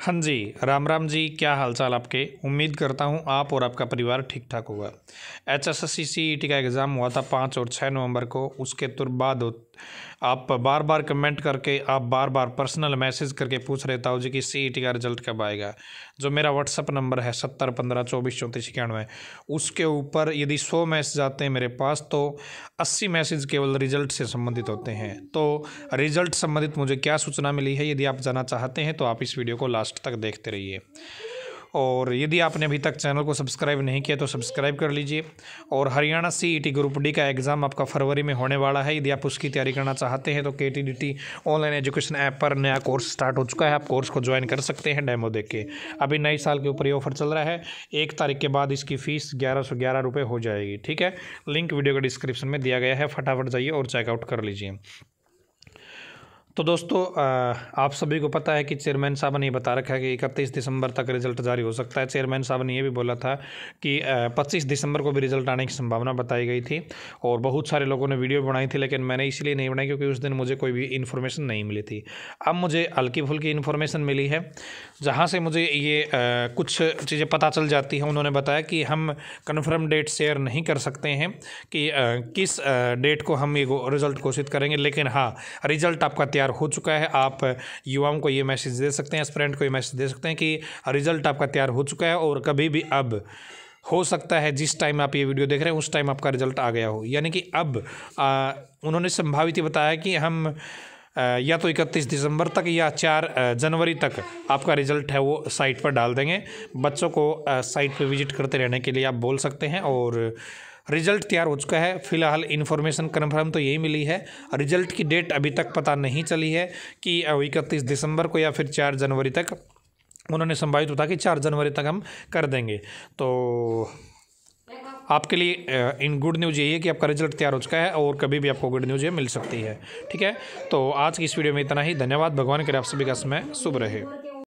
हाँ जी राम राम जी क्या हालचाल आपके उम्मीद करता हूँ आप और आपका परिवार ठीक ठाक होगा H S S C C E T का एग्ज़ाम हुआ था पाँच और छः नवंबर को उसके तुरंत बाद आप बार बार कमेंट करके आप बार बार पर्सनल मैसेज करके पूछ रहे हो जी कि सी ई टी का रिजल्ट कब आएगा जो मेरा व्हाट्सअप नंबर है सत्तर पंद्रह चौबीस चौंतीस इक्यानवे उसके ऊपर यदि सौ मैसेज आते हैं मेरे पास तो अस्सी मैसेज केवल रिजल्ट से संबंधित होते हैं तो रिजल्ट संबंधित मुझे क्या सूचना मिली है यदि आप जाना चाहते हैं तो आप इस वीडियो को लास्ट लास्ट तक देखते रहिए और यदि आपने अभी तक चैनल को सब्सक्राइब नहीं किया तो सब्सक्राइब कर लीजिए और Haryana C E group D का एग्ज़ाम आपका फरवरी में होने वाला है यदि आप उसकी तैयारी करना चाहते हैं तो K T D T online education app पर नया कोर्स स्टार्ट हो चुका है आप कोर्स को ज्वाइन कर सकते हैं डेमो देख के अभी नए साल के ऊपर ये ऑफर चल रहा है एक तारीख के बाद इसकी फ़ीस ग्यारह सौ ग्यारह रुपये हो जाएगी ठीक है लिंक वीडियो के डिस्क्रिप्शन में दिया गया है फटाफट जाइए और चेकआउट कर लीजिए तो दोस्तों आप सभी को पता है कि चेयरमैन साहब ने ये बता रखा है कि इकतीस दिसंबर तक रिजल्ट जारी हो सकता है चेयरमैन साहब ने ये भी बोला था कि 25 दिसंबर को भी रिजल्ट आने की संभावना बताई गई थी और बहुत सारे लोगों ने वीडियो बनाई थी लेकिन मैंने इसलिए नहीं बनाई क्योंकि उस दिन मुझे कोई भी इन्फॉर्मेशन नहीं मिली थी अब मुझे हल्की फुल्की इन्फॉर्मेशन मिली है जहाँ से मुझे ये कुछ चीज़ें पता चल जाती हैं उन्होंने बताया कि हम कन्फर्म डेट शेयर नहीं कर सकते हैं कि किस डेट को हम ये रिज़ल्ट घोषित करेंगे लेकिन हाँ रिज़ल्ट आपका तैयार हो चुका है आप युवाओं को ये मैसेज दे सकते हैं स्टूडेंट को ये मैसेज दे सकते हैं कि रिजल्ट आपका तैयार हो चुका है और कभी भी अब हो सकता है जिस टाइम आप ये वीडियो देख रहे हैं उस टाइम आपका रिजल्ट आ गया हो यानी कि अब आ, उन्होंने संभावित ही बताया कि हम या तो 31 दिसंबर तक या 4 जनवरी तक आपका रिजल्ट है वो साइट पर डाल देंगे बच्चों को साइट पर विजिट करते रहने के लिए आप बोल सकते हैं और रिजल्ट तैयार हो चुका है फिलहाल इन्फॉर्मेशन कन्फर्म तो यही मिली है रिजल्ट की डेट अभी तक पता नहीं चली है कि इकतीस दिसंबर को या फिर चार जनवरी तक उन्होंने संभावित होता कि चार जनवरी तक हम कर देंगे तो आपके लिए इन गुड न्यूज़ यही है कि आपका रिजल्ट तैयार हो चुका है और कभी भी आपको गुड न्यूज़ ये मिल सकती है ठीक है तो आज की इस वीडियो में इतना ही धन्यवाद भगवान के आप सभी का समय शुभ रहे